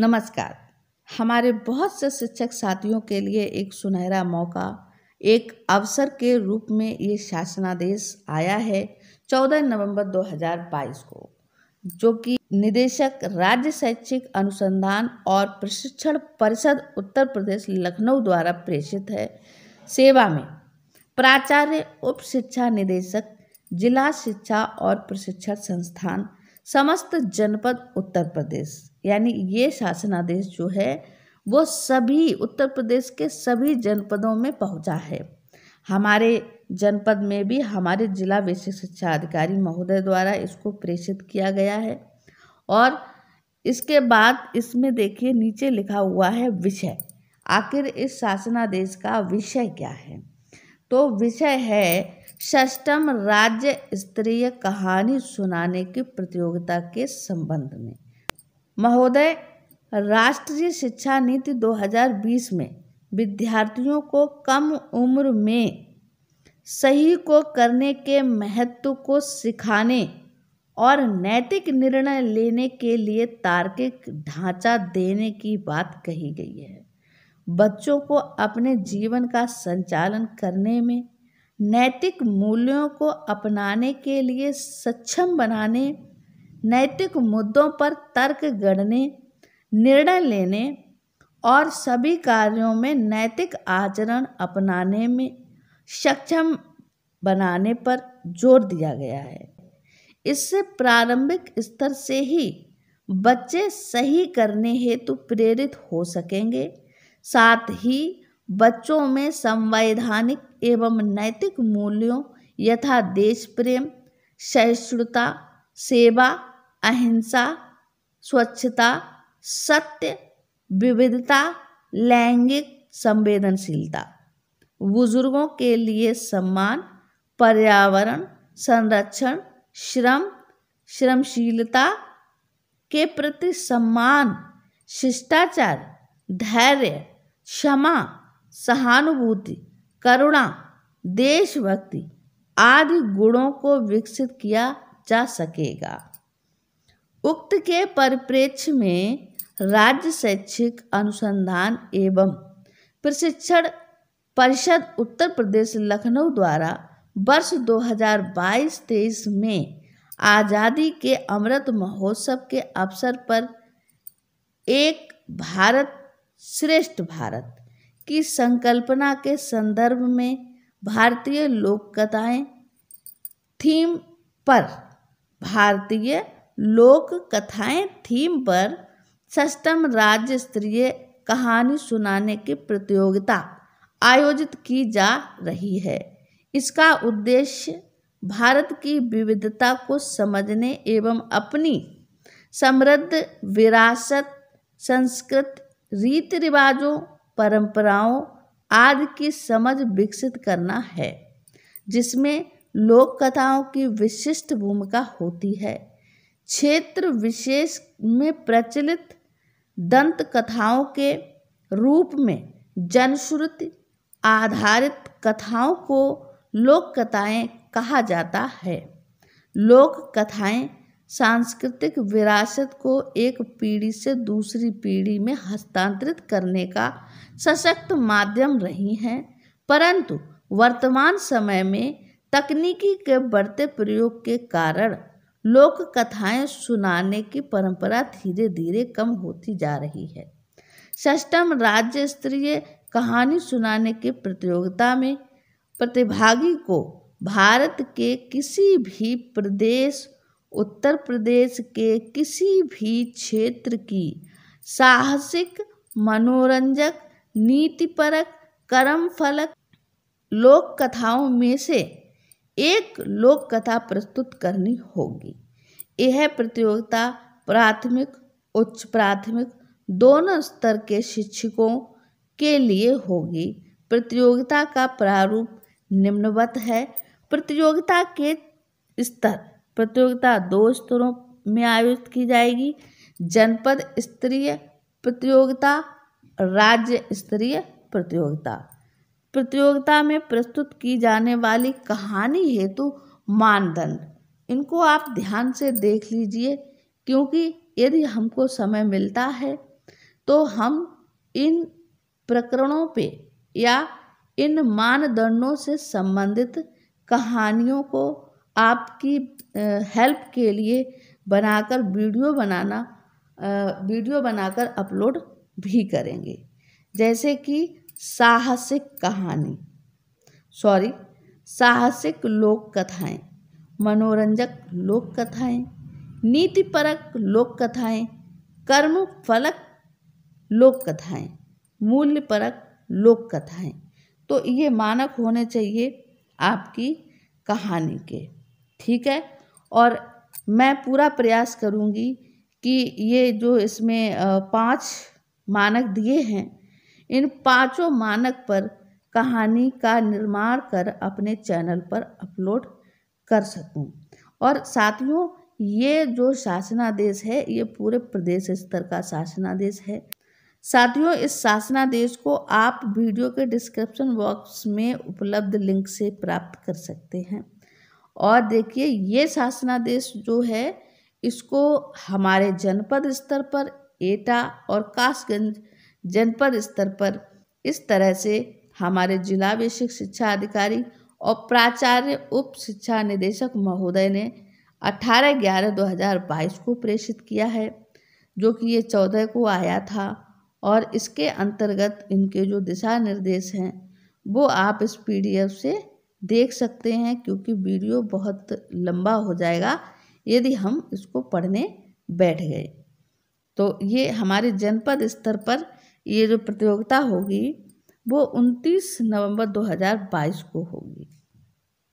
नमस्कार हमारे बहुत से शिक्षक साथियों के लिए एक सुनहरा मौका एक अवसर के रूप में ये शासनादेश आया है 14 नवंबर 2022 को जो कि निदेशक राज्य शैक्षिक अनुसंधान और प्रशिक्षण परिषद उत्तर प्रदेश लखनऊ द्वारा प्रेषित है सेवा में प्राचार्य उप शिक्षा निदेशक जिला शिक्षा और प्रशिक्षण संस्थान समस्त जनपद उत्तर प्रदेश यानी ये शासनादेश जो है वो सभी उत्तर प्रदेश के सभी जनपदों में पहुंचा है हमारे जनपद में भी हमारे जिला विशेष शिक्षा अधिकारी महोदय द्वारा इसको प्रेषित किया गया है और इसके बाद इसमें देखिए नीचे लिखा हुआ है विषय आखिर इस शासनादेश का विषय क्या है तो विषय है षष्टम राज्य स्तरीय कहानी सुनाने की प्रतियोगिता के संबंध में महोदय राष्ट्रीय शिक्षा नीति 2020 में विद्यार्थियों को कम उम्र में सही को करने के महत्व को सिखाने और नैतिक निर्णय लेने के लिए तार्किक ढांचा देने की बात कही गई है बच्चों को अपने जीवन का संचालन करने में नैतिक मूल्यों को अपनाने के लिए सक्षम बनाने नैतिक मुद्दों पर तर्क गढ़ने निर्णय लेने और सभी कार्यों में नैतिक आचरण अपनाने में सक्षम बनाने पर जोर दिया गया है इससे प्रारंभिक स्तर से ही बच्चे सही करने हेतु प्रेरित हो सकेंगे साथ ही बच्चों में संवैधानिक एवं नैतिक मूल्यों यथा देश प्रेम सहिष्णुता सेवा अहिंसा स्वच्छता सत्य विविधता लैंगिक संवेदनशीलता बुजुर्गों के लिए सम्मान पर्यावरण संरक्षण श्रम श्रमशीलता के प्रति सम्मान शिष्टाचार धैर्य क्षमा सहानुभूति करुणा देशभक्ति आदि गुणों को विकसित किया जा सकेगा उक्त के परिप्रेक्ष्य में राज्य शैक्षिक अनुसंधान एवं प्रशिक्षण परिषद उत्तर प्रदेश लखनऊ द्वारा वर्ष 2022-23 में आज़ादी के अमृत महोत्सव के अवसर पर एक भारत श्रेष्ठ भारत की संकल्पना के संदर्भ में भारतीय लोक कथाएँ थीम पर भारतीय लोक कथाएँ थीम पर सष्टम राज्य स्तरीय कहानी सुनाने की प्रतियोगिता आयोजित की जा रही है इसका उद्देश्य भारत की विविधता को समझने एवं अपनी समृद्ध विरासत संस्कृत रीति रिवाजों परंपराओं आदि की समझ विकसित करना है जिसमें लोक कथाओं की विशिष्ट भूमिका होती है क्षेत्र विशेष में प्रचलित दंत कथाओं के रूप में जनश्रुति आधारित कथाओं को लोक कथाएँ कहा जाता है लोक कथाएँ सांस्कृतिक विरासत को एक पीढ़ी से दूसरी पीढ़ी में हस्तांतरित करने का सशक्त माध्यम रही हैं परंतु वर्तमान समय में तकनीकी के बढ़ते प्रयोग के कारण लोक कथाएं सुनाने की परंपरा धीरे धीरे कम होती जा रही है सष्टम राज्य स्तरीय कहानी सुनाने की प्रतियोगिता में प्रतिभागी को भारत के किसी भी प्रदेश उत्तर प्रदेश के किसी भी क्षेत्र की साहसिक मनोरंजक नीतिपरक कर्मफलक लोक कथाओं में से एक लोक कथा प्रस्तुत करनी होगी यह प्रतियोगिता प्राथमिक उच्च प्राथमिक दोनों स्तर के शिक्षकों के लिए होगी प्रतियोगिता का प्रारूप निम्नवत है प्रतियोगिता के स्तर प्रतियोगिता दो स्तरों में आयोजित की जाएगी जनपद स्तरीय प्रतियोगिता राज्य स्तरीय प्रतियोगिता प्रतियोगिता में प्रस्तुत की जाने वाली कहानी हेतु मानदंड इनको आप ध्यान से देख लीजिए क्योंकि यदि हमको समय मिलता है तो हम इन प्रकरणों पे या इन मानदंडों से संबंधित कहानियों को आपकी हेल्प के लिए बनाकर वीडियो बनाना वीडियो बनाकर अपलोड भी करेंगे जैसे कि साहसिक कहानी सॉरी साहसिक लोक कथाएं मनोरंजक लोक कथाएं नीतिपरक लोक कथाएं कर्म फलक लोक कथाएं मूल्य परक लोक कथाएं तो ये मानक होने चाहिए आपकी कहानी के ठीक है और मैं पूरा प्रयास करूँगी कि ये जो इसमें पांच मानक दिए हैं इन पांचों मानक पर कहानी का निर्माण कर अपने चैनल पर अपलोड कर सकूं और साथियों ये जो शासनादेश है ये पूरे प्रदेश स्तर का शासनादेश है साथियों इस शासनादेश को आप वीडियो के डिस्क्रिप्शन बॉक्स में उपलब्ध लिंक से प्राप्त कर सकते हैं और देखिए ये शासनादेश जो है इसको हमारे जनपद स्तर पर एटा और कासगंज जनपद स्तर पर इस तरह से हमारे जिला बेसिक शिक्षा अधिकारी और प्राचार्य उप शिक्षा निदेशक महोदय ने 18 ग्यारह 2022 को प्रेषित किया है जो कि ये चौदह को आया था और इसके अंतर्गत इनके जो दिशा निर्देश हैं वो आप इस पीडीएफ से देख सकते हैं क्योंकि वीडियो बहुत लंबा हो जाएगा यदि हम इसको पढ़ने बैठ गए तो ये हमारे जनपद स्तर पर ये जो प्रतियोगिता होगी वो उनतीस नवंबर दो हज़ार बाईस को होगी